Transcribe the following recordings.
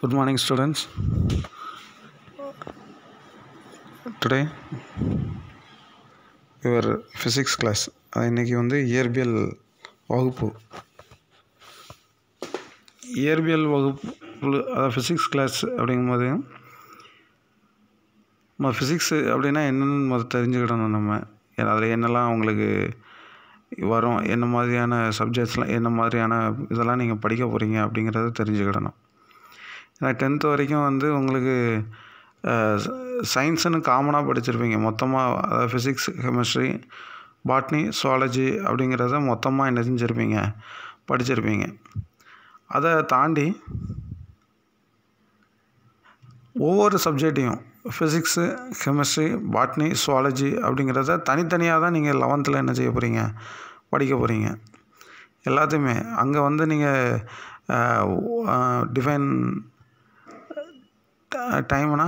good morning students today your physics class uh, இன்றைக்கி வந்து இயற்பியல் வகுப்பு இயற்பியல் வகுப்பு அதாவது ஃபிசிக்ஸ் கிளாஸ் அப்படிங்கும்போது நம்ம ஃபிசிக்ஸு அப்படின்னா என்னென்னு முதல் தெரிஞ்சுக்கிடணும் நம்ம அதில் என்னெல்லாம் அவங்களுக்கு வரும் என்ன மாதிரியான சப்ஜெக்ட்ஸ்லாம் என்ன மாதிரியான இதெல்லாம் நீங்கள் படிக்க போகிறீங்க அப்படிங்கிறத தெரிஞ்சுக்கிடணும் ஏன்னா டென்த்து வரைக்கும் வந்து உங்களுக்கு சயின்ஸுன்னு காமனாக படிச்சிருப்பீங்க மொத்தமாக அதாவது ஃபிசிக்ஸ் கெமிஸ்ட்ரி பாட்னி சுவாலஜி அப்படிங்கிறத மொத்தமாக என்ன செஞ்சுருப்பீங்க படிச்சிருப்பீங்க அதை தாண்டி ஒவ்வொரு சப்ஜெக்டையும் ஃபிசிக்ஸு கெமிஸ்ட்ரி பாட்னி சுவாலஜி அப்படிங்கிறத தனித்தனியாக தான் நீங்கள் லெவன்த்தில் என்ன செய்ய போகிறீங்க படிக்க போகிறீங்க எல்லாத்தையுமே அங்கே வந்து நீங்கள் டிஃபைன் டைம்னா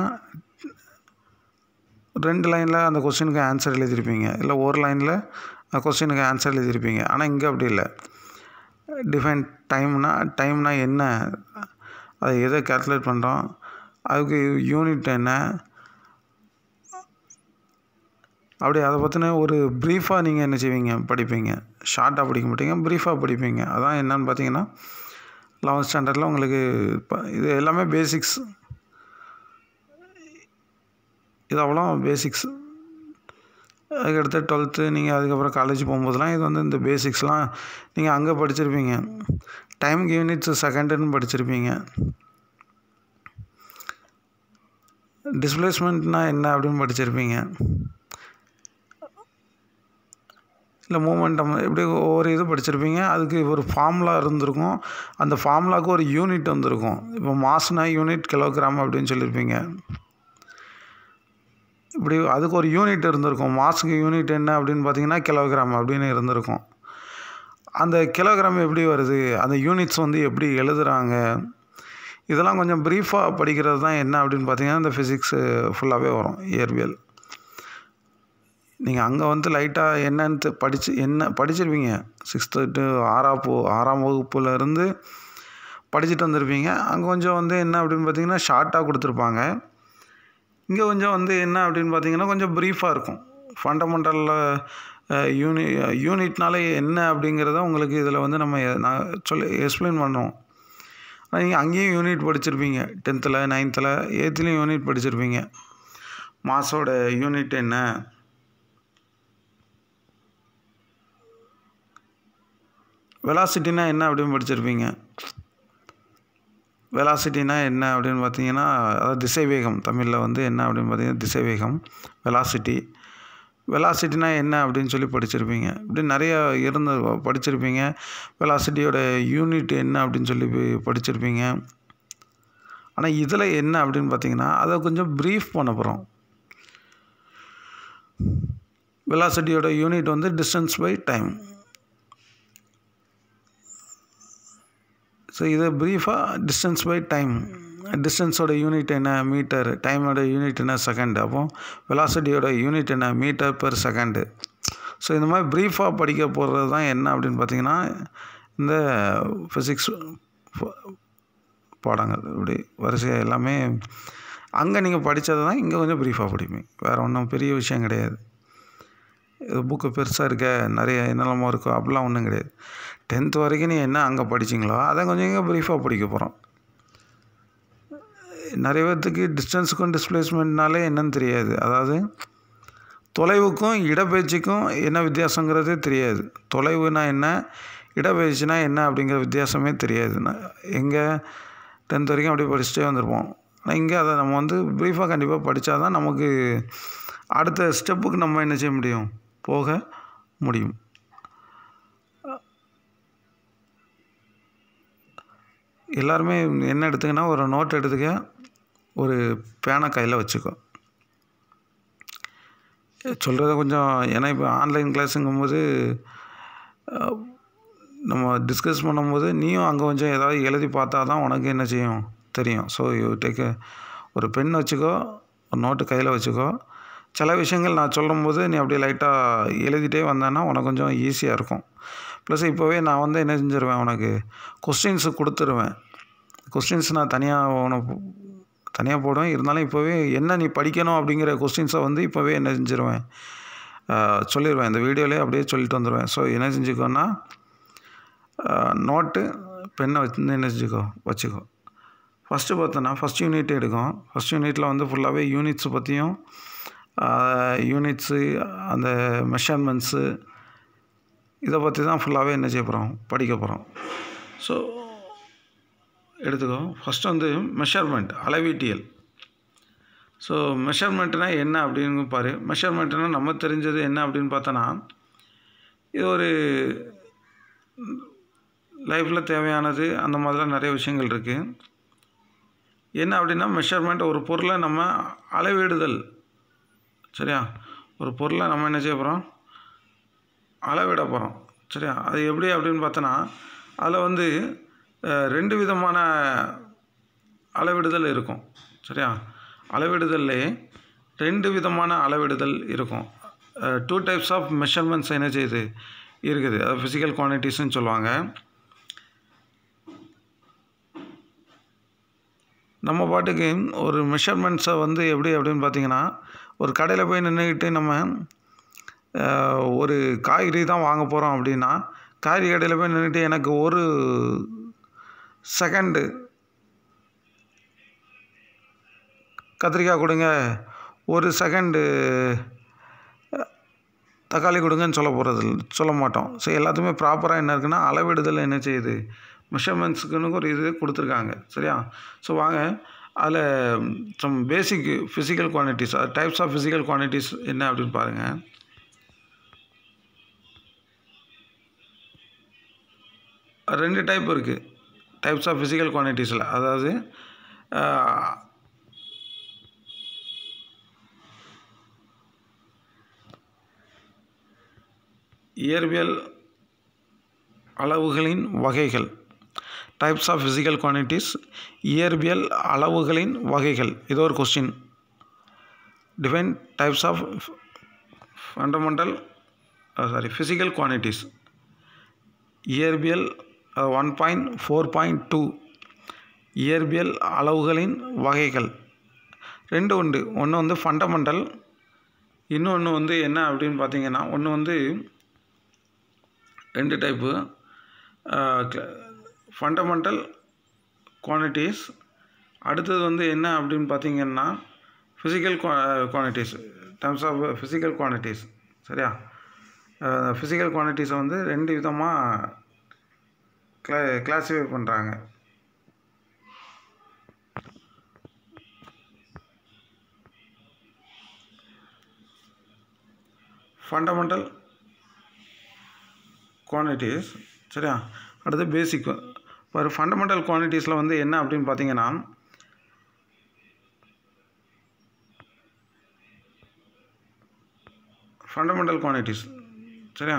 ரெண்டு லைனில் அந்த கொஸ்டினுக்கு ஆன்சர் எழுதியிருப்பீங்க இல்லை ஒரு லைனில் கொஸ்டினுக்கு ஆன்சர் எழுதியிருப்பீங்க ஆனால் இங்கே அப்படி இல்லை டிஃபைன் டைம்னா டைம்னா என்ன அதை எதை கேல்குலேட் பண்ணுறோம் அதுக்கு யூனிட் என்ன அப்படி அதை பற்றின ஒரு ப்ரீஃபாக நீங்கள் என்ன செய்வீங்க படிப்பீங்க ஷார்ட்டாக படிக்க மாட்டீங்க ப்ரீஃபாக படிப்பீங்க அதான் என்னென்னு பார்த்தீங்கன்னா லெவன்த் ஸ்டாண்டர்டில் உங்களுக்கு இது எல்லாமே பேசிக்ஸ் இது அவ்வளோ பேசிக்ஸ் அதுக்கடுத்து டுவெல்த்து நீங்கள் அதுக்கப்புறம் காலேஜ் போகும்போதெல்லாம் இது வந்து இந்த பேசிக்ஸ்லாம் நீங்கள் அங்கே படிச்சிருப்பீங்க டைம் யூனிட்ஸ் செகண்டுன்னு படிச்சிருப்பீங்க டிஸ்பிளேஸ்மெண்ட்னால் என்ன அப்படின்னு படிச்சிருப்பீங்க இல்லை மூமெண்டம் இப்படி ஒவ்வொரு இது படிச்சிருப்பீங்க அதுக்கு ஒரு ஃபார்முலா இருந்திருக்கும் அந்த ஃபார்முலாவுக்கு ஒரு யூனிட் வந்திருக்கும் இப்போ மாசுனா யூனிட் கிலோகிராம் அப்படின்னு சொல்லியிருப்பீங்க இப்படி அதுக்கு ஒரு யூனிட் இருந்திருக்கும் மாஸுக்கு யூனிட் என்ன அப்படின்னு பார்த்தீங்கன்னா கிலோகிராம் அப்படின்னு இருந்திருக்கும் அந்த கிலோகிராம் எப்படி வருது அந்த யூனிட்ஸ் வந்து எப்படி எழுதுகிறாங்க இதெல்லாம் கொஞ்சம் ப்ரீஃபாக படிக்கிறது தான் என்ன அப்படின்னு பார்த்தீங்கன்னா இந்த ஃபிசிக்ஸு ஃபுல்லாகவே வரும் இயற்பியல் நீங்கள் அங்கே வந்து லைட்டாக என்னன்னு படித்து என்ன படிச்சிருப்பீங்க சிக்ஸ்த்து டு ஆறாப்பு ஆறாம் வகுப்புலேருந்து படிச்சுட்டு வந்திருப்பீங்க அங்கே கொஞ்சம் வந்து என்ன அப்படின்னு பார்த்தீங்கன்னா ஷார்ட்டாக கொடுத்துருப்பாங்க இங்கே கொஞ்சம் வந்து என்ன அப்படின்னு பார்த்தீங்கன்னா கொஞ்சம் ப்ரீஃபாக இருக்கும் ஃபண்டமெண்டலில் யூனி யூனிட்னாலே என்ன அப்படிங்கிறத உங்களுக்கு இதில் வந்து நம்ம நான் சொல்லி எக்ஸ்பிளைன் பண்ணுவோம் ஆனால் நீங்கள் அங்கேயும் யூனிட் படிச்சிருப்பீங்க டென்த்தில் நைன்த்தில் எயித்துலேயும் யூனிட் படிச்சிருப்பீங்க மாஸோட யூனிட் என்ன வெலாசிட்டினா என்ன அப்படின்னு படிச்சிருப்பீங்க வெலாசிட்டினா என்ன அப்படின்னு பார்த்தீங்கன்னா அதாவது திசைவேகம் தமிழில் வந்து என்ன அப்படின்னு பார்த்தீங்கன்னா திசைவேகம் வெலாசிட்டி வெலாசிட்டினா என்ன அப்படின்னு சொல்லி படிச்சிருப்பீங்க இப்படி நிறைய இருந்து படிச்சிருப்பீங்க வெலாசிட்டியோட யூனிட் என்ன அப்படின்னு சொல்லி படிச்சிருப்பீங்க ஆனால் இதில் என்ன அப்படின்னு பார்த்தீங்கன்னா அதை கொஞ்சம் ப்ரீஃப் பண்ண போகிறோம் வெலாசிட்டியோட யூனிட் வந்து டிஸ்டன்ஸ் பை டைம் ஸோ இதை ப்ரீஃபாக டிஸ்டன்ஸ் பை டைம் டிஸ்டன்ஸோட யூனிட் என்ன மீட்டர் டைமோட யூனிட் என்ன செகண்ட் அப்போ வெலாசிட்டியோட யூனிட் என்ன மீட்டர் பெர் செகண்டு ஸோ இந்த மாதிரி ப்ரீஃபாக படிக்க போகிறது தான் என்ன அப்படின்னு பார்த்தீங்கன்னா இந்த ஃபிசிக்ஸ் பாடங்கள் இப்படி வரிசையாக எல்லாமே அங்கே நீங்கள் படித்தது தான் இங்கே கொஞ்சம் ப்ரீஃபாக படிப்பீங்க வேறு ஒன்றும் பெரிய விஷயம் கிடையாது இது புக்கு பெருசாக இருக்க நிறைய என்னெல்லாமோ இருக்கோ அப்படிலாம் ஒன்றும் கிடையாது டென்த் வரைக்கும் நீ என்ன அங்கே படிச்சிங்களோ அதை கொஞ்சம் இங்கே ப்ரீஃபாக படிக்க போகிறோம் நிறைய பேர்த்துக்கு டிஸ்டன்ஸுக்கும் டிஸ்பிளேஸ்மெண்ட்னாலே என்னன்னு தெரியாது அதாவது தொலைவுக்கும் இடப்பயிற்சிக்கும் என்ன வித்தியாசங்கிறதே தெரியாது தொலைவுனா என்ன இடப்பயிற்சினா என்ன அப்படிங்கிற வித்தியாசமே தெரியாது எங்கே டென்த் வரைக்கும் அப்படியே படிச்சுட்டே வந்திருப்போம் ஆனால் இங்கே அதை நம்ம வந்து ப்ரீஃபாக கண்டிப்பாக படித்தாதான் நமக்கு அடுத்த ஸ்டெப்புக்கு நம்ம என்ன செய்ய முடியும் போக முடியும் எல்லாருமே என்ன எடுத்துக்கனா ஒரு நோட் எடுத்துக்க ஒரு பேனை கையில் வச்சுக்கோ சொல்கிறத கொஞ்சம் ஏன்னா இப்போ ஆன்லைன் போது நம்ம டிஸ்கஸ் பண்ணும்போது நீயும் அங்கே கொஞ்சம் ஏதாவது எழுதி பார்த்தா தான் உனக்கு என்ன செய்யும் தெரியும் ஸோ யூ டேக் ஒரு பென் வச்சுக்கோ ஒரு நோட்டு கையில் வச்சுக்கோ சில விஷயங்கள் நான் சொல்லும்போது நீ அப்படியே லைட்டாக எழுதிட்டே வந்தேன்னா உனக்கு கொஞ்சம் ஈஸியாக இருக்கும் ப்ளஸ் இப்போவே நான் வந்து என்ன செஞ்சிருவேன் உனக்கு கொஸ்டின்ஸு கொடுத்துருவேன் கொஸ்டின்ஸ் நான் தனியாக உனக்கு தனியாக போடுவேன் இருந்தாலும் இப்போவே என்ன நீ படிக்கணும் அப்படிங்கிற கொஸ்டின்ஸை வந்து இப்போவே என்ன செஞ்சிருவேன் சொல்லிடுவேன் இந்த வீடியோலேயே அப்படியே சொல்லிட்டு வந்துடுவேன் ஸோ என்ன செஞ்சுக்கோன்னா நோட்டு பெண்ணை வச்சு என்ன செஞ்சுக்கோ வச்சுக்கோ ஃபஸ்ட்டு பார்த்தோன்னா ஃபஸ்ட் யூனிட் எடுக்கும் ஃபஸ்ட் யூனிட்டில் வந்து ஃபுல்லாகவே யூனிட்ஸ் பற்றியும் யூனிட்ஸு அந்த மெஷர்மெண்ட்ஸு இதை பற்றி தான் ஃபுல்லாகவே என்ன செய்ய போகிறோம் படிக்க போகிறோம் ஸோ எடுத்துக்கோ ஃபஸ்ட் வந்து மெஷர்மெண்ட் அளவீட்டியல் ஸோ மெஷர்மெண்ட்னால் என்ன அப்படின்னு பாரு மெஷர்மெண்ட்னா நம்ம தெரிஞ்சது என்ன அப்படின்னு பார்த்தோன்னா இது ஒரு லைஃப்பில் தேவையானது அந்த மாதிரிலாம் நிறைய விஷயங்கள் இருக்குது என்ன அப்படின்னா மெஷர்மெண்ட் ஒரு பொருளை நம்ம அளவிடுதல் சரியா ஒரு பொருளை நம்ம என்ன செய்ய போகிறோம் அளவிட போகிறோம் சரியா அது எப்படி அப்படின்னு பார்த்தோன்னா அதில் வந்து ரெண்டு விதமான அளவிடுதல் இருக்கும் சரியா அளவிடுதல்லே ரெண்டு விதமான அளவிடுதல் இருக்கும் டூ டைப்ஸ் ஆஃப் மெஷர்மெண்ட்ஸ் என்ன செய்யுது இருக்குது அது ஃபிசிக்கல் குவான்டிட்டிஸ்ன்னு சொல்லுவாங்க நம்ம பாட்டுக்கு ஒரு மெஷர்மெண்ட்ஸை வந்து எப்படி அப்படின்னு பார்த்தீங்கன்னா ஒரு கடையில் போய் நின்றுக்கிட்டு நம்ம ஒரு காய்கறி தான் வாங்க போகிறோம் அப்படின்னா காய்கறி கடையில் போய் நின்றுட்டு எனக்கு ஒரு செகண்டு கத்திரிக்காய் கொடுங்க ஒரு செகண்டு தக்காளி கொடுங்கன்னு சொல்ல போகிறது சொல்ல மாட்டோம் ஸோ எல்லாத்துக்குமே ப்ராப்பராக என்ன இருக்குன்னா அளவிடுதல் என்ன செய்யுது மெஷர்மெண்ட்ஸுக்குன்னு ஒரு இது கொடுத்துருக்காங்க சரியா ஸோ வாங்க அதில் some basic physical quantities types of physical quantities என்ன அப்படின்னு பாருங்கள் ரெண்டு டைப் இருக்குது டைப்ஸ் ஆஃப் ஃபிசிக்கல் குவான்டிட்டிஸில் அதாவது இயற்பியல் அளவுகளின் வகைகள் டைப்ஸ் ஆஃப் ஃபிசிக்கல் குவான்டிட்டிஸ் இயற்பியல் அளவுகளின் வகைகள் இது ஒரு question define types of fundamental sorry physical quantities இயற்பியல் one point four point two இயற்பியல் அளவுகளின் வகைகள் ரெண்டு உண்டு ஒன்று வந்து ஃபண்டமெண்டல் இன்னொன்று வந்து என்ன அப்படின்னு பார்த்தீங்கன்னா ஒன்று வந்து ரெண்டு டைப்பு ஃபண்டமெண்டல் குவான்டிட்டிஸ் அடுத்தது வந்து என்ன அப்படின்னு பார்த்தீங்கன்னா physical quantities terms of physical quantities சரியா ஃபிசிக்கல் குவான்டிட்டிஸை வந்து ரெண்டு விதமாக கிளா கிளாஸிஃபை பண்ணுறாங்க ஃபண்டமெண்டல் குவான்டிட்டிஸ் சரியா அடுத்து பேசிக் ஒரு ஃபண்டமெண்டல் குவான்டிட்டிஸில் வந்து என்ன அப்படின்னு பார்த்தீங்கன்னா ஃபண்டமெண்டல் குவான்டிட்டிஸ் சரியா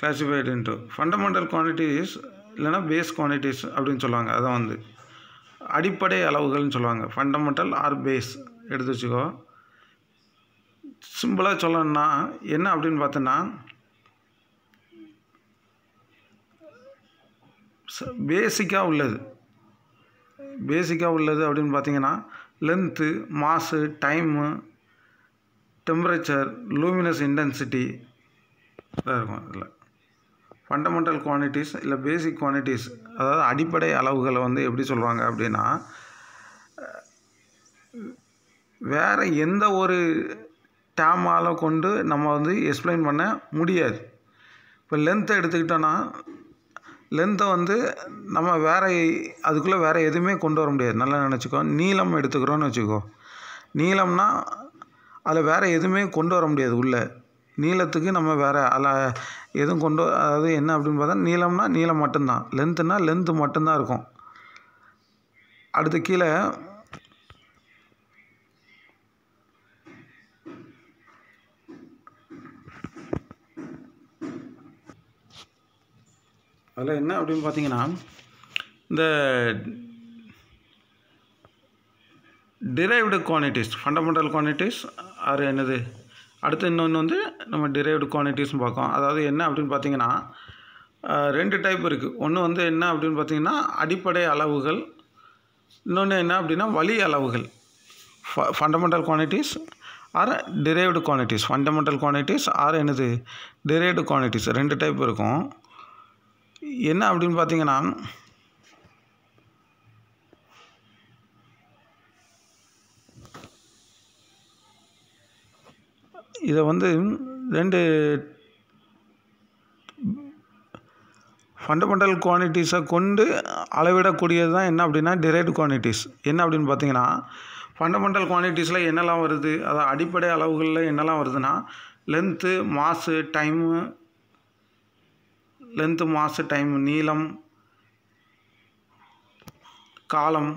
கிளாசிஃபைட் இன்ட்டு ஃபண்டமெண்டல் குவான்டிட்டிஸ் இல்லைனா பேஸ் குவான்டிட்டிஸ் அப்படின்னு சொல்லுவாங்க அதான் வந்து அடிப்படை அளவுகள்னு சொல்லுவாங்க ஃபண்டமெண்டல் ஆர் பேஸ் எடுத்து வச்சுக்கோ சிம்பிளாக சொல்லணும்னா என்ன அப்படின்னு பார்த்தோன்னா பேசிக்காக உள்ளது பேசிக்காக உள்ளது அப்படின்னு பார்த்தீங்கன்னா லென்த்து மாசு டைமு டெம்பரேச்சர் லூமினஸ் இன்டென்சிட்டி இதாக இருக்கும் இதில் ஃபண்டமெண்டல் குவான்டிட்டிஸ் இல்லை பேசிக் குவான்டிட்டிஸ் அதாவது அடிப்படை அளவுகளை வந்து எப்படி சொல்கிறாங்க அப்படின்னா வேறு எந்த ஒரு டேமால் கொண்டு நம்ம வந்து எக்ஸ்பிளைன் பண்ண முடியாது இப்போ லென்த்தை எடுத்துக்கிட்டோன்னா லென்த்தை வந்து நம்ம வேறு அதுக்குள்ளே வேறு எதுவுமே கொண்டு வர முடியாது நல்லா நினச்சிக்கோ நீளம் எடுத்துக்கிறோன்னு வச்சுக்கோ நீளம்னா அதில் வேறு எதுவுமே கொண்டு வர முடியாது உள்ளே நீளத்துக்கு நம்ம வேறு அல எதுவும் கொண்டு அதாவது என்ன அப்படின்னு பார்த்தா நீளம்னா நீளம் மட்டும்தான் லென்த்துனா லென்த்து மட்டும்தான் இருக்கும் அடுத்து கீழே அதில் என்ன அப்படின்னு பார்த்தீங்கன்னா இந்த டிரைவ்டு குவான்டிட்டிஸ் ஃபண்டமெண்டல் குவான்டிட்டிஸ் அது என்னது அடுத்து இன்னொன்று வந்து நம்ம டிரைவ்டு குவான்டிட்டிஸ்னு பார்க்கலாம் அதாவது என்ன அப்படின்னு பார்த்தீங்கன்னா ரெண்டு டைப் இருக்குது ஒன்று வந்து என்ன அப்படின்னு பார்த்தீங்கன்னா அடிப்படை அளவுகள் இன்னொன்று என்ன அப்படின்னா வழி அளவுகள் ஃப fundamental quantities are derived quantities fundamental quantities are என்னது டிரைவ்டு குவான்டிட்டிஸ் ரெண்டு டைப் இருக்கும் என்ன அப்படின்னு பார்த்தீங்கன்னா இதை வந்து ரெண்டு ஃபண்டமெண்டல் குவான்டிட்டிஸை கொண்டு அளவிடக்கூடியது தான் என்ன அப்படின்னா டிரைவ்டு குவான்டிட்டிஸ் என்ன அப்படின்னு பார்த்தீங்கன்னா ஃபண்டமெண்டல் குவான்டிட்டிஸில் என்னெல்லாம் வருது அதாவது அடிப்படை அளவுகளில் என்னெல்லாம் வருதுன்னா லென்த்து மாசு டைமு லென்த்து மாசு டைம் நீளம் காலம்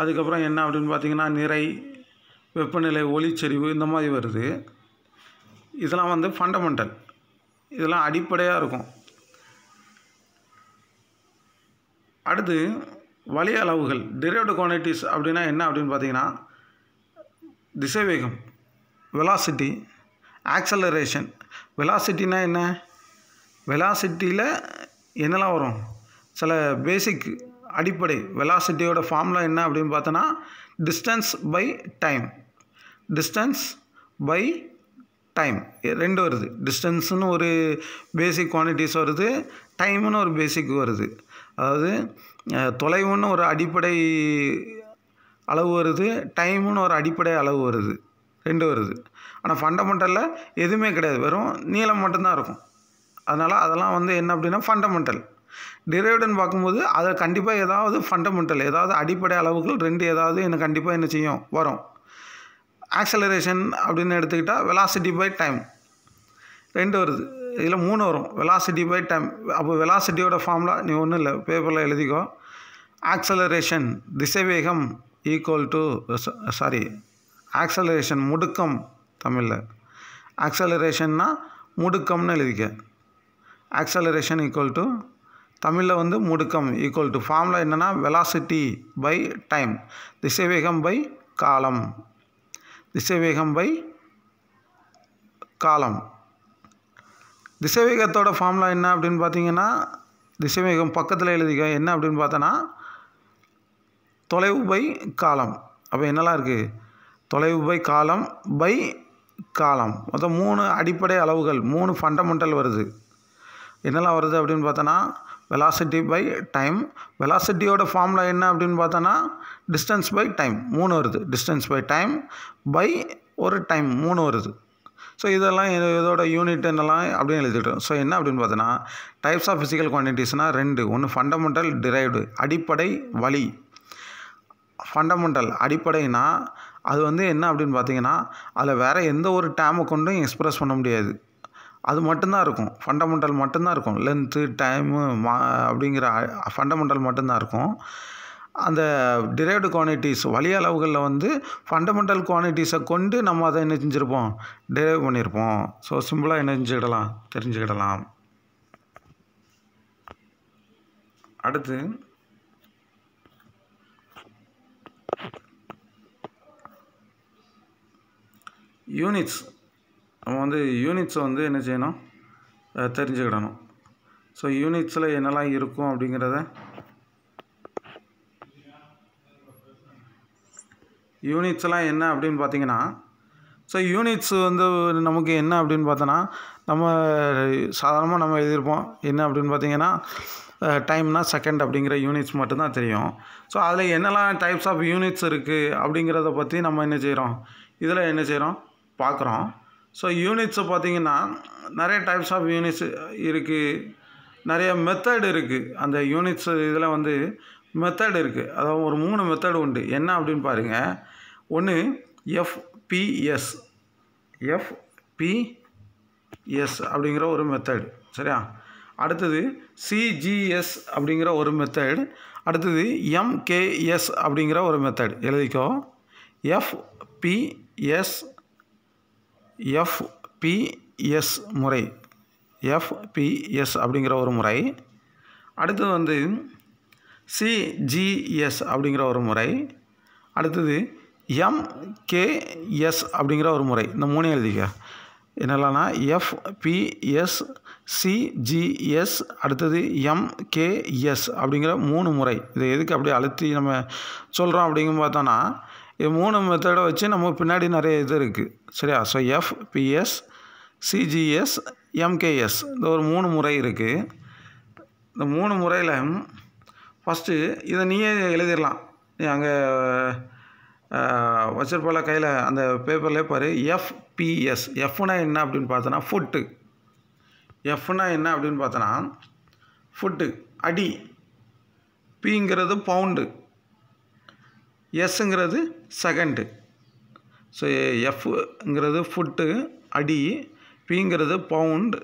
அதுக்கப்புறம் என்ன அப்படின்னு பார்த்தீங்கன்னா நிறை வெப்பநிலை ஒளிச்சரிவு இந்த மாதிரி வருது இதெல்லாம் வந்து ஃபண்டமெண்டல் இதெல்லாம் அடிப்படையாக இருக்கும் அடுத்து வலி அளவுகள் டிரைவ்டு குவான்டிட்டிஸ் அப்படின்னா என்ன அப்படின்னு பார்த்தீங்கன்னா திசைவேகம் வெலாசிட்டி ஆக்சலரேஷன் வெலாசிட்டினா என்ன வெலாசிட்டியில் என்னெல்லாம் வரும் சில பேசிக் அடிப்படை வெலாசிட்டியோட ஃபார்முலா என்ன அப்படின்னு பார்த்தோன்னா distance by time distance by time ரெண்டு வருது டிஸ்டன்ஸுன்னு ஒரு பேசிக் குவான்டிட்டிஸ் வருது டைம்னு ஒரு பேசிக் வருது அதாவது தொலைவுன்னு ஒரு அடிப்படை அளவு வருது டைம்னு ஒரு அடிப்படை அளவு வருது ரெண்டு வருது ஆனால் ஃபண்டமெண்டலில் எதுவுமே கிடையாது வெறும் நீளம் மட்டும்தான் இருக்கும் அதனால் அதெல்லாம் வந்து என்ன அப்படின்னா ஃபண்டமெண்டல் டிரைவ்டுன்னு பார்க்கும்போது அதை கண்டிப்பாக ஏதாவது ஃபண்டமெண்டல் ஏதாவது அடிப்படை அளவுகள் ரெண்டு ஏதாவது எனக்கு கண்டிப்பாக என்ன செய்யும் வரும் ஆக்சலரேஷன் அப்படின்னு எடுத்துக்கிட்டால் வெலாசிட்டி பை டைம் ரெண்டு வருது இதில் மூணு வரும் வெலாசிட்டி பை டைம் அப்போ வெலாசிட்டியோட ஃபார்முலா நீ ஒன்றும் இல்லை பேப்பரில் எழுதிக்கோ ஆக்சலரேஷன் திசைவேகம் ஈக்குவல் டு சாரி ஆக்சலரேஷன் முடுக்கம் தமிழில் ஆக்சலரேஷன்னா முடுக்கம்னு எழுதிக்க ஆக்சலரேஷன் ஈக்குவல் டு தமிழில் வந்து முடுக்கம் ஈக்குவல் டு ஃபார்முலா என்னென்னா வெலாசிட்டி பை டைம் திசைவேகம் பை காலம் திசைவேகம் பை காலம் திசைவேகத்தோட ஃபார்முலா என்ன அப்படின்னு பார்த்தீங்கன்னா திசைவேகம் பக்கத்தில் எழுதிக்க என்ன அப்படின்னு பார்த்தோன்னா தொலைவு பை காலம் அப்போ என்னெல்லாம் இருக்குது தொலைவு பை காலம் பை காலம் மொத்தம் மூணு அடிப்படை அளவுகள் மூணு ஃபண்டமெண்டல் வருது என்னெல்லாம் வருது அப்படின்னு பார்த்தோன்னா வெலாசிட்டி பை டைம் வெலாசிட்டியோட ஃபார்முலா என்ன அப்படின்னு பார்த்தோன்னா டிஸ்டன்ஸ் பை டைம் மூணு வருது டிஸ்டன்ஸ் பை டைம் பை ஒரு டைம் மூணு வருது ஸோ இதெல்லாம் இதோட யூனிட் என்னெல்லாம் அப்படின்னு எழுதிட்டோம் ஸோ என்ன அப்படின்னு பார்த்தோன்னா டைப்ஸ் ஆஃப் ஃபிசிக்கல் குவான்டிட்டிஸ்னால் ரெண்டு ஒன்று ஃபண்டமெண்டல் டிரைவ்டு அடிப்படை வழி ஃபண்டமெண்டல் அடிப்படைனா அது வந்து என்ன அப்படின்னு பார்த்தீங்கன்னா அதில் வேறு எந்த ஒரு டேமை கொண்டும் எக்ஸ்ப்ரெஸ் பண்ண முடியாது அது மட்டும்தான் இருக்கும் ஃபண்டமெண்டல் மட்டும்தான் இருக்கும் லென்த்து டைமு மா அப்படிங்கிற ஃபண்டமெண்டல் மட்டும்தான் இருக்கும் அந்த டிரைவ்டு குவான்டிட்டிஸ் வழி அளவுகளில் வந்து ஃபண்டமெண்டல் குவான்டிட்டிஸை கொண்டு நம்ம அதை என்ன செஞ்சுருப்போம் டிரைவ் பண்ணியிருப்போம் ஸோ சிம்பிளாக என்ன செஞ்சுக்கிடலாம் தெரிஞ்சுக்கிடலாம் அடுத்து யூனிட்ஸ் நம்ம வந்து யூனிட்ஸை வந்து என்ன செய்யணும் தெரிஞ்சுக்கிடணும் ஸோ யூனிட்ஸில் என்னெல்லாம் இருக்கும் அப்படிங்கிறத யூனிட்ஸ்லாம் என்ன அப்படின்னு பார்த்தீங்கன்னா ஸோ யூனிட்ஸ் வந்து நமக்கு என்ன அப்படின்னு பார்த்தோன்னா நம்ம சாதாரணமாக நம்ம எழுதியிருப்போம் என்ன அப்படின்னு பார்த்தீங்கன்னா டைம்னா செகண்ட் அப்படிங்கிற யூனிட்ஸ் மட்டும்தான் தெரியும் ஸோ அதில் என்னெல்லாம் டைப்ஸ் ஆஃப் யூனிட்ஸ் இருக்குது அப்படிங்கிறத பற்றி நம்ம என்ன செய்கிறோம் இதில் என்ன செய்கிறோம் பார்க்குறோம் ஸோ யூனிட்ஸை பார்த்திங்கன்னா நிறைய டைப்ஸ் ஆஃப் யூனிட்ஸ் இருக்குது நிறைய மெத்தட் இருக்குது அந்த யூனிட்ஸ் இதில் வந்து மெத்தட் இருக்குது அதாவது ஒரு மூணு மெத்தட் உண்டு என்ன அப்படின்னு பாருங்கள் ஒன்று எஃபிஎஸ் எஃபிஎஸ் அப்படிங்கிற ஒரு மெத்தடு சரியா அடுத்தது சிஜிஎஸ் அப்படிங்கிற ஒரு மெத்தட் அடுத்தது எம்கேஎஸ் அப்படிங்கிற ஒரு மெத்தட் எழுதிக்கோ எஃபிஎஸ் எஃபிஎஸ் முறை எஃப்பிஎஸ் அப்படிங்கிற ஒரு முறை அடுத்தது வந்து சிஜிஎஸ் அப்படிங்கிற ஒரு முறை அடுத்தது எம்கேஎஸ் அப்படிங்கிற ஒரு முறை இந்த மூணு எழுதிக்க என்னெல்லாம்னா எஃபிஎஸ் சிஜிஎஸ் அடுத்தது எம்கேஎஸ் அப்படிங்கிற மூணு முறை இதை எதுக்கு அப்படியே அழுத்தி நம்ம சொல்கிறோம் அப்படிங்கும் பார்த்தோன்னா இது மூணு மெத்தடை வச்சு நம்ம பின்னாடி நிறைய இது இருக்குது சரியா so FPS CGS MKS இந்த ஒரு மூணு முறை இருக்குது இந்த மூணு முறையில் ஃபஸ்ட்டு இதை நீயே எழுதிடலாம் நீ அங்கே வச்சிருப்பால கையில் அந்த பேப்பர்லேயே பாரு எஃப்பிஎஸ் எஃப்னா என்ன அப்படின்னு பார்த்தோன்னா ஃபுட்டு எஃப்னா என்ன அப்படின்னு பார்த்தோன்னா ஃபுட்டு அடி பிங்கிறது பவுண்டு எஸ்ஸுங்கிறது செகண்டு ஸோ எஃப்ங்கிறது ஃபுட்டு அடி பிங்கிறது பவுண்டு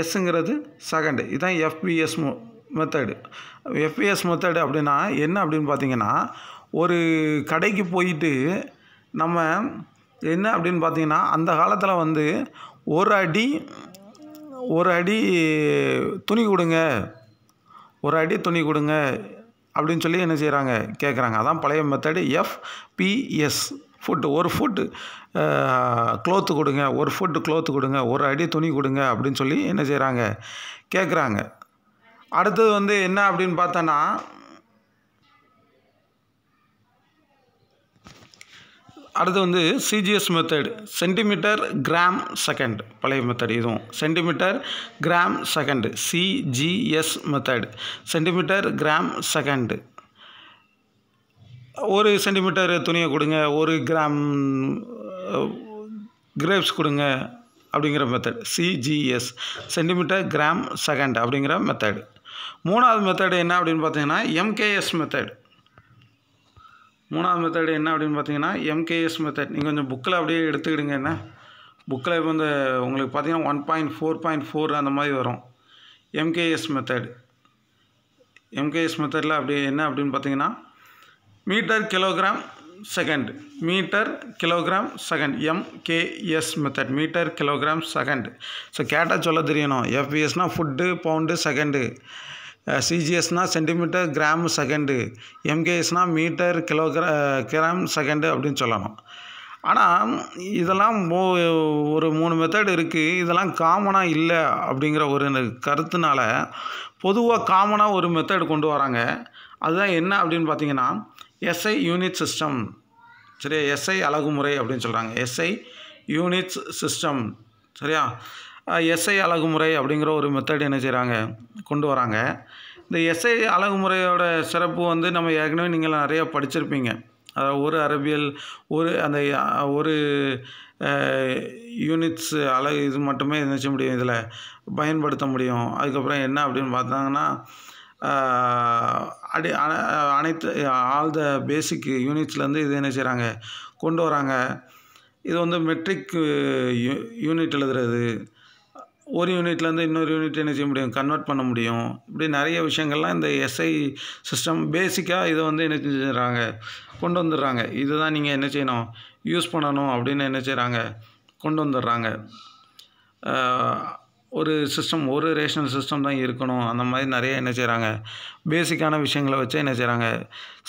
எஸ்ஸுங்கிறது செகண்டு இதுதான் எஃபிஎஸ் மெத்தடு எஃபிஎஸ் மெத்தடு அப்படின்னா என்ன அப்படின்னு பார்த்தீங்கன்னா ஒரு கடைக்கு போயிட்டு நம்ம என்ன அப்படின்னு பார்த்தீங்கன்னா அந்த காலத்தில் வந்து ஒரு அடி ஒரு அடி துணி கொடுங்க ஒரு அடி துணி கொடுங்க அப்படின்னு சொல்லி என்ன செய்கிறாங்க கேட்குறாங்க அதான் பழைய மெத்தடு எஃப்பிஎஸ் ஃபுட்டு ஒரு ஃபுட்டு க்ளோத்து கொடுங்க ஒரு ஃபுட்டு க்ளோத்து கொடுங்க ஒரு அடி துணி கொடுங்க அப்படின்னு சொல்லி என்ன செய்கிறாங்க கேட்குறாங்க அடுத்தது வந்து என்ன அப்படின்னு பார்த்தோன்னா அடுத்து வந்து CGS method centimetre gram second பழைய மெத்தட் இதுவும் centimetre gram second CGS method centimetre gram second ஒரு சென்டிமீட்டர் துணியை கொடுங்க ஒரு கிராம் கிரேப்ஸ் கொடுங்க அப்படிங்கிற method CGS centimetre gram second அப்படிங்கிற மெத்தடு மூணாவது மெத்தடு என்ன அப்படின்னு பார்த்தீங்கன்னா எம்கேஎஸ் மெத்தட் மூணாவது மெத்தடு என்ன அப்படின்னு பார்த்தீங்கன்னா எம்கேஎஸ் மெத்தட் நீங்கள் கொஞ்சம் புக்கில் அப்படியே எடுத்துக்கிடுங்க என்ன புக்கில் இப்போ வந்து உங்களுக்கு பார்த்தீங்கன்னா one point four point four அந்த மாதிரி வரும் எம்கேஎஸ் மெத்தட் எம்கேஎஸ் மெத்தடில் அப்படி என்ன அப்படின்னு பார்த்தீங்கன்னா metre kilogram second metre kilogram second MKS method metre kilogram second so கேட்டால் சொல்ல தெரியணும் எஃபிஎஸ்னால் ஃபுட்டு பவுண்டு செகண்டு சிஜிஎஸ்னால் சென்டிமீட்டர் கிராம் செகண்டு எம்கேஎஸ்னால் மீட்டர் கிலோகிரா கிராம் செகண்டு அப்படின்னு சொல்லணும் ஆனால் இதெல்லாம் ஒரு மூணு மெத்தட் இருக்குது இதெல்லாம் காமனாக இல்லை அப்படிங்கிற ஒரு கருத்துனால பொதுவாக காமனாக ஒரு மெத்தட் கொண்டு வராங்க அதுதான் என்ன அப்படின்னு பார்த்தீங்கன்னா எஸ்ஐ யூனிட் சிஸ்டம் சரியா எஸ்ஐ அழகுமுறை அப்படின்னு சொல்கிறாங்க எஸ்ஐ யூனிட்ஸ் சிஸ்டம் சரியா எஸ்ஐ அழகுமுறை அப்படிங்கிற ஒரு மெத்தட் என்ன செய்கிறாங்க கொண்டு வராங்க இந்த எஸ்ஐ அழகுமுறையோட சிறப்பு வந்து நம்ம ஏற்கனவே நீங்கள் நிறையா படிச்சிருப்பீங்க அதாவது ஒரு அரபியல் ஒரு அந்த ஒரு யூனிட்ஸ் அழகு இது மட்டுமே என்ன செய்ய முடியும் இதில் பயன்படுத்த முடியும் அதுக்கப்புறம் என்ன அப்படின்னு பார்த்தாங்கன்னா அடி அனைத்து ஆல் த பேசிக் யூனிட்ஸ்லேருந்து இது என்ன செய்கிறாங்க கொண்டு வராங்க இது வந்து மெட்ரிக் யூனிட் எழுதுறது ஒரு யூனிட்லேருந்து இன்னொரு யூனிட் என்ன செய்ய முடியும் கன்வெர்ட் பண்ண முடியும் இப்படி நிறைய விஷயங்கள்லாம் இந்த எஸ்ஐ சிஸ்டம் பேசிக்காக இதை வந்து என்ன செஞ்சிடறாங்க கொண்டு வந்துடுறாங்க இதுதான் நீங்கள் என்ன செய்யணும் யூஸ் பண்ணணும் அப்படின்னு என்ன செய்கிறாங்க கொண்டு வந்துடுறாங்க ஒரு சிஸ்டம் ஒரு ரேஷனல் சிஸ்டம் தான் இருக்கணும் அந்த மாதிரி நிறைய என்ன செய்கிறாங்க பேசிக்கான விஷயங்களை வச்சு என்ன செய்கிறாங்க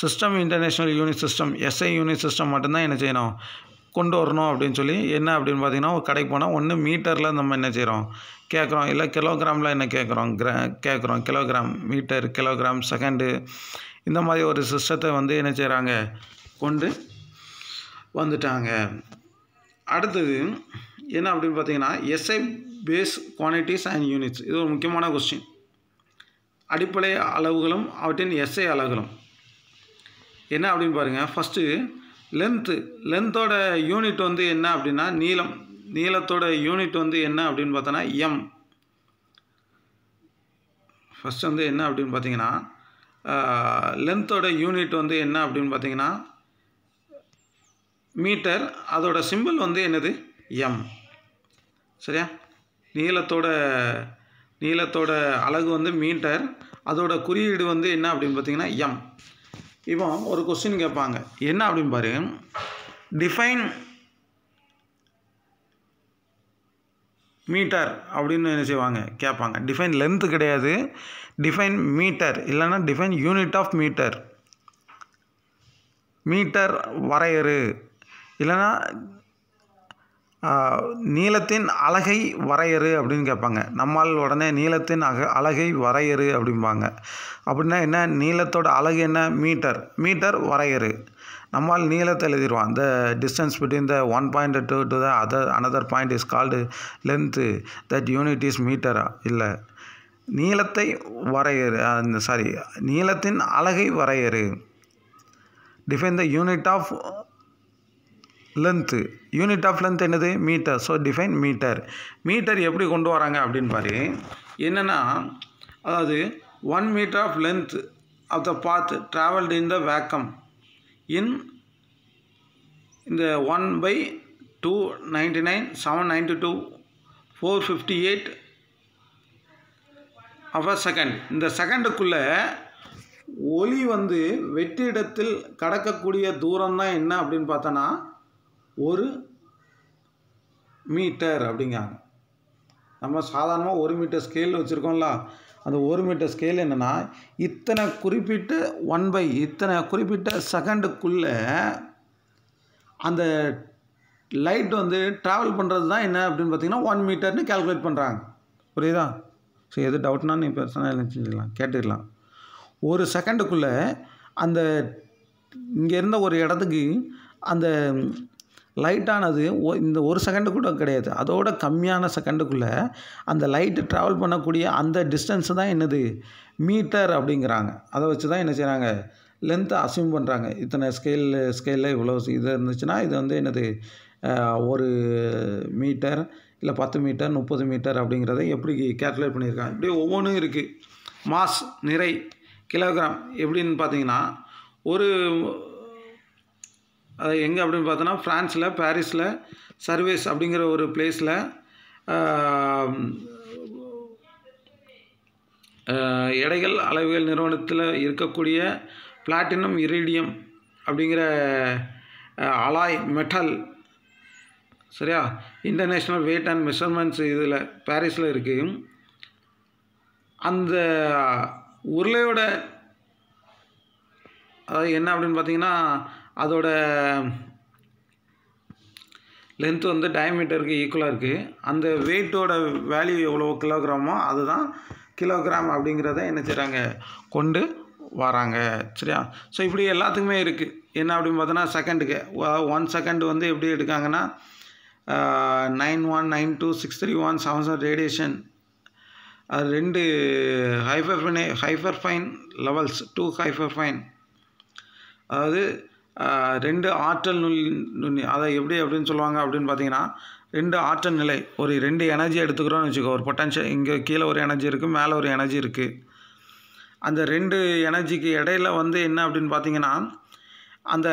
system international unit system SI unit system மட்டும்தான் என்ன செய்யணும் கொண்டு வரணும் அப்படின்னு சொல்லி என்ன அப்படின்னு பார்த்தீங்கன்னா ஒரு கடைக்கு போனால் ஒன்று மீட்டரில் நம்ம என்ன செய்கிறோம் கேட்குறோம் இல்லை கிலோகிராமில் என்ன கேட்குறோம் கிரா கேட்குறோம் கிலோகிராம் மீட்டர் கிலோகிராம் செகண்டு இந்த மாதிரி ஒரு சிஸ்டத்தை வந்து என்ன செய்கிறாங்க கொண்டு வந்துட்டாங்க அடுத்தது என்ன அப்படின்னு பார்த்தீங்கன்னா SI base quantities and units இது ஒரு முக்கியமான கொஸ்டின் அடிப்படை அளவுகளும் அவற்றின் எஸ்ஐ அளவுகளும் என்ன அப்படின்னு பாருங்கள் ஃபஸ்ட்டு லென்த்து லென்த்தோட யூனிட் வந்து என்ன அப்படின்னா நீளம் நீளத்தோட யூனிட் வந்து என்ன அப்படின்னு பார்த்தோன்னா எம் ஃபஸ்ட் வந்து என்ன அப்படின்னு பார்த்தீங்கன்னா லென்த்தோட யூனிட் வந்து என்ன அப்படின்னு பார்த்தீங்கன்னா மீட்டர் அதோட சிம்பிள் வந்து என்னது எம் சரியா நீளத்தோட நீளத்தோட அழகு வந்து மீட்டர் அதோட குறியீடு வந்து என்ன அப்படின்னு பார்த்தீங்கன்னா எம் இப்போ ஒரு கொஸ்டின் கேட்பாங்க என்ன அப்படின்னு பாரு டிஃபைன் மீட்டர் அப்படின்னு என்ன செய்வாங்க கேட்பாங்க டிஃபைன் லென்த்து கிடையாது டிஃபைன் மீட்டர் இல்லைன்னா define unit of metre metre வரையறு இல்லைன்னா நீளத்தின் அழகை வரையறு அப்படின்னு கேட்பாங்க நம்மால் உடனே நீளத்தின் அக அழகை வரையறு அப்படிம்பாங்க அப்படின்னா என்ன நீளத்தோட அழகு என்ன மீட்டர் மீட்டர் வரையறு நம்மால் நீளத்தை எழுதிடுவோம் அந்த distance between the one point two to the other another point is called length that unit is மீட்டரா இல்லை நீளத்தை வரையறு அந்த சாரி நீளத்தின் அழகை வரையறு define the unit of length unit of length என்னது metre so define metre metre எப்படி கொண்டு வராங்க அப்படின்னு பாரு என்னென்னா அதாவது one metre of length of the path travelled in the vacuum in இந்த one by two ninety nine seven ninety two four fifty eight a second இந்த செகண்டுக்குள்ளே ஒளி வந்து வெற்றிடத்தில் கடக்கக்கூடிய தூரம் தான் என்ன அப்படின்னு பார்த்தோன்னா ஒரு மீட்டர் அப்படிங்கிறாங்க நம்ம சாதாரணமாக ஒரு மீட்டர் ஸ்கேலில் வச்சுருக்கோம்ல அந்த ஒரு மீட்டர் ஸ்கேல் என்னென்னா இத்தனை குறிப்பிட்ட ஒன் பை இத்தனை குறிப்பிட்ட செகண்டுக்குள்ளே அந்த லைட் வந்து ட்ராவல் பண்ணுறது தான் என்ன அப்படின்னு பார்த்தீங்கன்னா ஒன் மீட்டர்னு கேல்குலேட் பண்ணுறாங்க புரியுதா ஸோ எது டவுட்னா நீ பெருசாக செஞ்சிடலாம் கேட்டுக்கலாம் ஒரு செகண்டுக்குள்ளே அந்த இங்கே இருந்த ஒரு இடத்துக்கு அந்த லைட்டானது இந்த ஒரு செகண்டு கூட கிடையாது அதோட கம்மியான செகண்டுக்குள்ளே அந்த லைட்டு ட்ராவல் பண்ணக்கூடிய அந்த டிஸ்டன்ஸு தான் என்னது மீட்டர் அப்படிங்கிறாங்க அதை வச்சு தான் என்ன செய்கிறாங்க லென்த்தை அசியூம் பண்ணுறாங்க இத்தனை ஸ்கேலில் ஸ்கேலில் இவ்வளோ இது இருந்துச்சுன்னா இது வந்து என்னது ஒரு மீட்டர் இல்லை பத்து மீட்டர் முப்பது மீட்டர் அப்படிங்கிறத எப்படி கேல்குலேட் பண்ணியிருக்காங்க இப்படி ஒவ்வொன்றும் இருக்குது மாஸ் நிறை கிலோகிராம் எப்படின்னு பார்த்தீங்கன்னா ஒரு அது எங்கே அப்படின்னு பார்த்தோன்னா ஃப்ரான்ஸில் பாரிஸில் சர்வேஸ் அப்படிங்கிற ஒரு பிளேஸில் எடைகள் அளவுகள் நிறுவனத்தில் இருக்கக்கூடிய பிளாட்டினம் இரேடியம் அப்படிங்கிற அலாய் மெட்டல் சரியா இன்டர்நேஷ்னல் வெயிட் அண்ட் மெஷர்மெண்ட்ஸ் இதில் பாரிஸில் இருக்குது அந்த உருளையோட அதாவது என்ன அப்படின்னு பார்த்தீங்கன்னா அதோட லென்த் வந்து டயமீட்டருக்கு ஈக்குவலாக இருக்குது அந்த வெயிட்டோட வேல்யூ எவ்வளோ கிலோகிராமோ அதுதான் கிலோகிராம் அப்படிங்கிறத என்ன செய்கிறாங்க கொண்டு வராங்க சரியா ஸோ இப்படி எல்லாத்துக்குமே இருக்குது என்ன அப்படின்னு பார்த்தோன்னா செகண்டுக்கு ஒன் செகண்ட் வந்து எப்படி எடுக்காங்கன்னா nine one nine two six three one seven seven radiation அது ரெண்டு hyperfine fine levels two hyperfine அதாவது ரெண்டு ஆற்றல் நுண் நுண்ணி அதை எப்படி அப்படின்னு சொல்லுவாங்க அப்படின்னு பார்த்தீங்கன்னா ரெண்டு ஆற்றல் நிலை ஒரு ரெண்டு எனர்ஜி எடுத்துக்கிறோன்னு வச்சுக்கோ ஒரு பொட்டன்ஷியல் இங்கே கீழே ஒரு எனர்ஜி இருக்குது மேலே ஒரு எனர்ஜி இருக்குது அந்த ரெண்டு எனர்ஜிக்கு இடையில வந்து என்ன அப்படின்னு பார்த்தீங்கன்னா அந்த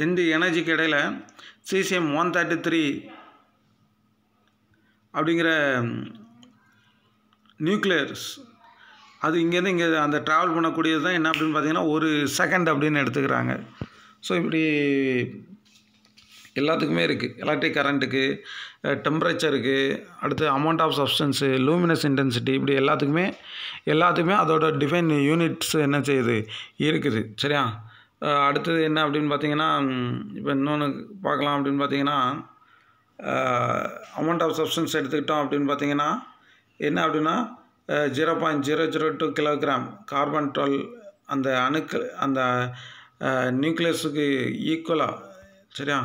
ரெண்டு எனர்ஜிக்கு இடையில் சிசிஎம் ஒன் தேர்ட்டி த்ரீ அப்படிங்கிற நியூக்ளியர்ஸ் அது இங்கேருந்து இங்கே அந்த ட்ராவல் பண்ணக்கூடியது தான் என்ன அப்படின்னு பார்த்தீங்கன்னா ஒரு செகண்ட் அப்படின்னு எடுத்துக்கிறாங்க ஸோ இப்படி எல்லாத்துக்குமே இருக்குது எலக்ட்ரிக் கரண்ட்டுக்கு டெம்பரேச்சருக்கு அடுத்து amount of substance luminous intensity இப்படி எல்லாத்துக்குமே எல்லாத்துக்குமே அதோட டிஃபைன் யூனிட்ஸ் என்ன செய்யுது இருக்குது சரியா அடுத்தது என்ன அப்படின்னு பார்த்தீங்கன்னா இப்போ இன்னொன்று பார்க்கலாம் அப்படின்னு பார்த்தீங்கன்னா அமௌண்ட் ஆஃப் சப்ஸ்டன்ஸ் எடுத்துக்கிட்டோம் அப்படின்னு பார்த்தீங்கன்னா என்ன அப்படின்னா zero point zero zero two kilogram carbon twelve அந்த அணுக்கள் அந்த நியூக்ளியஸுக்கு ஈக்குவலாக சரியா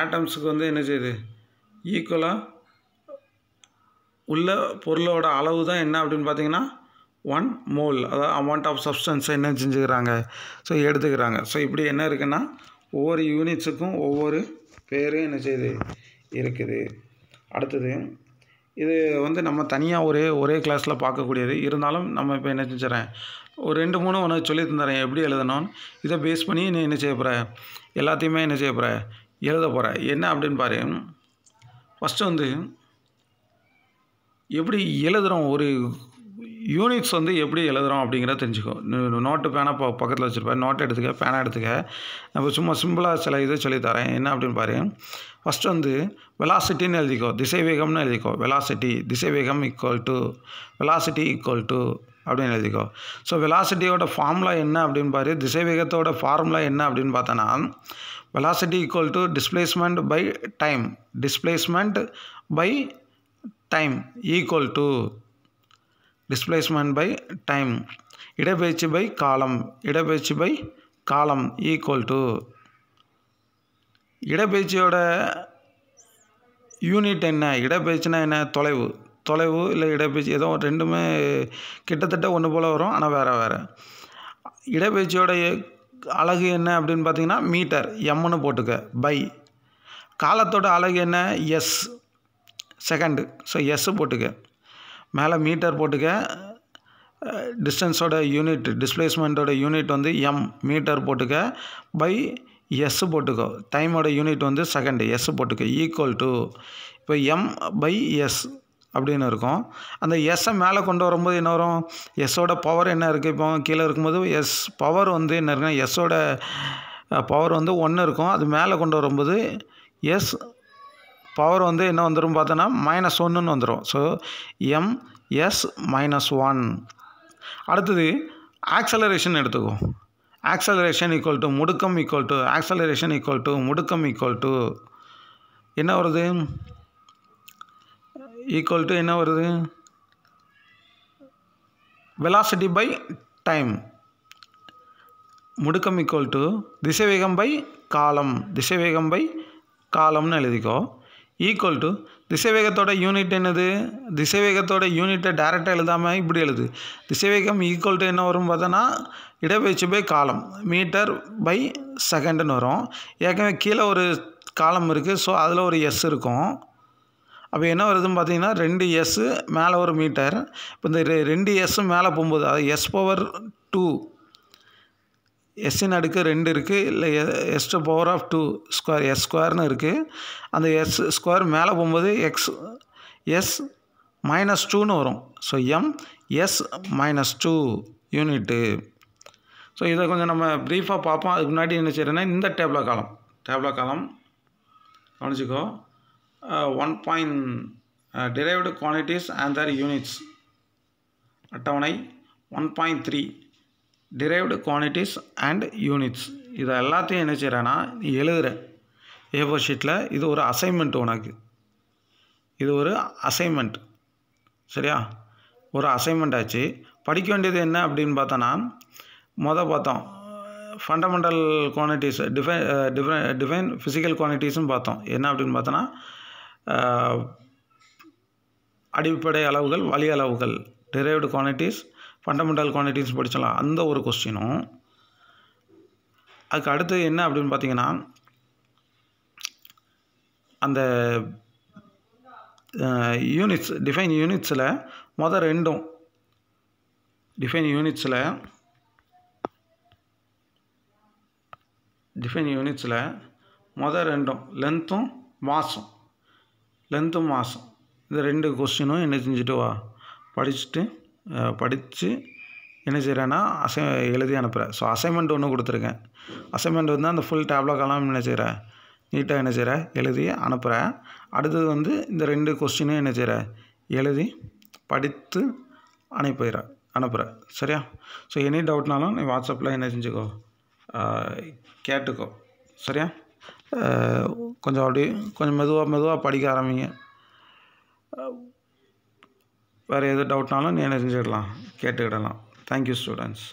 ஆட்டம்ஸுக்கு வந்து என்ன செய்யுது ஈக்குவலாக உள்ள பொருளோட அளவு தான் என்ன அப்படின்னு பார்த்தீங்கன்னா ஒன் மோல் அதாவது அமௌண்ட் ஆஃப் சப்ஸ்டன்ஸை என்ன செஞ்சுக்கிறாங்க ஸோ எடுத்துக்கிறாங்க ஸோ இப்படி என்ன இருக்குன்னா ஒவ்வொரு யூனிட்ஸுக்கும் ஒவ்வொரு பேர் என்ன செய்யுது இருக்குது அடுத்தது இது வந்து நம்ம தனியாக ஒரே ஒரே கிளாஸில் பார்க்கக்கூடியது இருந்தாலும் நம்ம இப்போ என்ன செஞ்சுறேன் ஒரு ரெண்டு மூணு உனக்கு சொல்லி தந்துறேன் எப்படி எழுதணும் இதை பேஸ் பண்ணி நீ என்ன செய்ய போகிற எல்லாத்தையுமே என்ன செய்ய போகிற எழுத போகிற என்ன அப்படின்னு பாரு ஃபஸ்ட்டு வந்து எப்படி எழுதுகிறோம் ஒரு யூனிட்ஸ் வந்து எப்படி எழுதுகிறோம் அப்படிங்கிறத தெரிஞ்சுக்கோ நோட்டு பேனை ப பக்கத்தில் வச்சுருப்பேன் நோட் எடுத்துக்க பேனா எடுத்துக்க நம்ம சும்மா சிம்பிளாக சில இது சொல்லி தரேன் என்ன அப்படின்னு பாரு ஃபஸ்ட்டு வந்து வெலாசிட்டின்னு எழுதிக்கோ திசை வேகம்னு எழுதிக்கோ வெலாசிட்டி திசை வேகம் equal to velocity equal to அப்படின்னு எழுதிக்கோ ஸோ வெலாசிட்டியோட ஃபார்முலா என்ன அப்படின்னு பாரு திசை வேகத்தோட ஃபார்முலா என்ன அப்படின்னு பார்த்தோன்னா velocity equal to displacement by time displacement by time equal to displacement by time இடப்பெயர்ச்சி பை காலம் இடப்பெயர்ச்சி பை காலம் ஈக்குவல் டு இடப்பெயர்ச்சியோட யூனிட் என்ன இடப்பெயர்ச்சினா என்ன தொலைவு தொலைவு இல்லை இடப்பெயர்ச்சி ஏதோ ரெண்டுமே கிட்டத்தட்ட ஒன்று போல் வரும் ஆனால் வேறு வேறு இடப்பெயர்ச்சியோட அழகு என்ன அப்படின்னு பார்த்தீங்கன்னா மீட்டர் எம்னு போட்டுக்க பை காலத்தோட அழகு என்ன எஸ் செகண்டு ஸோ எஸ் போட்டுக்க மேலே மீட்டர் போட்டுக்க டிஸ்டன்ஸோட யூனிட் டிஸ்பிளேஸ்மெண்ட்டோட யூனிட் வந்து எம் மீட்டர் போட்டுக்க பை எஸ் போட்டுக்கோ டைமோட யூனிட் வந்து செகண்டு எஸ் போட்டுக்கோ ஈக்குவல் டு இப்போ எம் பை எஸ் அப்படின்னு இருக்கும் அந்த எஸ்ஸை மேலே கொண்டு வரும்போது என்ன வரும் எஸ்ஸோட பவர் என்ன இருக்குது இப்போ கீழே இருக்கும்போது எஸ் பவர் வந்து என்ன இருக்குன்னா எஸ்ஸோட பவர் வந்து ஒன்று இருக்கும் அது மேலே கொண்டு வரும்போது எஸ் பவர் வந்து என்ன வந்துடும் பார்த்தோன்னா மைனஸ் ஒன்றுன்னு வந்துடும் so M S minus one அடுத்தது ஆக்சலரேஷன் எடுத்துக்கோ ஆக்சலரேஷன் ஈக்குவல் டு முடுக்கம் equal to acceleration equal to முடுக்கம் ஈக்குவல் டு என்ன வருது ஈக்குவல் டு என்ன வருது வெலாசிட்டி பை டைம் முடுக்கம் ஈக்குவல் டு திசைவேகம் பை காலம் திசைவேகம் பை காலம்னு எழுதிக்கோ ஈக்குவல் டு திசைவேகத்தோட யூனிட் என்னது திசைவேகத்தோட யூனிட்டை டேரெக்டாக எழுதாமல் இப்படி எழுது திசைவேகம் ஈக்குவல் டு என்ன வரும் பார்த்தோன்னா இடப்பயிற்சி பை காலம் மீட்டர் பை செகண்டுன்னு வரும் ஏற்கனவே கீழே ஒரு காலம் இருக்குது ஸோ அதில் ஒரு எஸ் இருக்கும் அப்போ என்ன வருதுன்னு பார்த்தீங்கன்னா ரெண்டு எஸ்ஸு மேலே ஒரு மீட்டர் இப்போ இந்த ரெண்டு எஸ்ஸும் மேலே போகும்போது அது எஸ் பவர் டூ எஸ்ஸின் அடுக்கு ரெண்டு இருக்குது இல்லை S to power of two square S ஸ்கொயர்னு இருக்குது அந்த எஸ் ஸ்கொயர் மேலே போகும்போது எக்ஸ் எஸ் மைனஸ் டூன்னு வரும் so M S minus two unit so இதை கொஞ்சம் நம்ம ப்ரீஃபாக பார்ப்போம் அதுக்கு முன்னாடி என்ன செய்யறேன்னா இந்த டேப்லா காலம் டேப்லா காலம் கவனிச்சிக்கோ one point derived quantities and their units அட்டவணை one point three derived quantities and units இதை எல்லாத்தையும் என்ன செய்கிறேன்னா நீ எழுதுகிறேன் ஏ ஷீட்டில் இது ஒரு அசைன்மெண்ட் உனக்கு இது ஒரு அசைன்மெண்ட் சரியா ஒரு அசைன்மெண்ட் ஆச்சு படிக்க வேண்டியது என்ன அப்படின்னு பார்த்தோன்னா மொதல் பார்த்தோம் ஃபண்டமெண்டல் குவான்டிட்டிஸ் டிஃபை டிஃபை டிஃபைன் ஃபிசிக்கல் குவான்டிட்டிஸும் பார்த்தோம் என்ன அப்படின்னு பார்த்தோன்னா அடிப்படை அளவுகள் வழி அளவுகள் டிரைவ்டு குவான்டிட்டிஸ் ஃபண்டமெண்டல் குவான்டிட்டிஸ் படித்தலாம் அந்த ஒரு கொஸ்டினும் அதுக்கு அடுத்து என்ன அப்படின்னு பார்த்தீங்கன்னா அந்த யூனிட்ஸ் டிஃபைன் யூனிட்ஸில் மொதல் ரெண்டும் டிஃபைன் யூனிட்ஸில் டிஃபைன் யூனிட்ஸில் மொதல் ரெண்டும் லென்த்தும் மாதம் லென்த்தும் மாதம் இந்த ரெண்டு கொஸ்டினும் என்ன செஞ்சுட்டு வா படிச்சுட்டு படித்து என்ன செய்கிறேன்னா அசை எழுதி அனுப்புகிறேன் ஸோ அசைன்மெண்ட் ஒன்று கொடுத்துருக்கேன் அசைன்மெண்ட் வந்து அந்த ஃபுல் டேப்லாக் எல்லாம் என்ன செய்கிறேன் நீட்டாக என்ன செய்கிறேன் எழுதி அனுப்புகிறேன் அடுத்தது வந்து இந்த ரெண்டு கொஸ்டினும் என்ன செய்கிறேன் எழுதி படித்து அனுப்பிடுறேன் அனுப்புகிறேன் சரியா ஸோ எனி டவுட்னாலும் நீ வாட்ஸ்அப்பில் என்ன செஞ்சுக்கோ கேட்டுக்கோ சரியா கொஞ்சம் அப்படி கொஞ்சம் மெதுவாக மெதுவாக படிக்க ஆரம்பிங்க வேறு எது டவுட்னாலும் நீ என்ன தெரிஞ்சுக்கலாம் கேட்டுக்கிடலாம் தேங்க்யூ ஸ்டூடெண்ட்ஸ்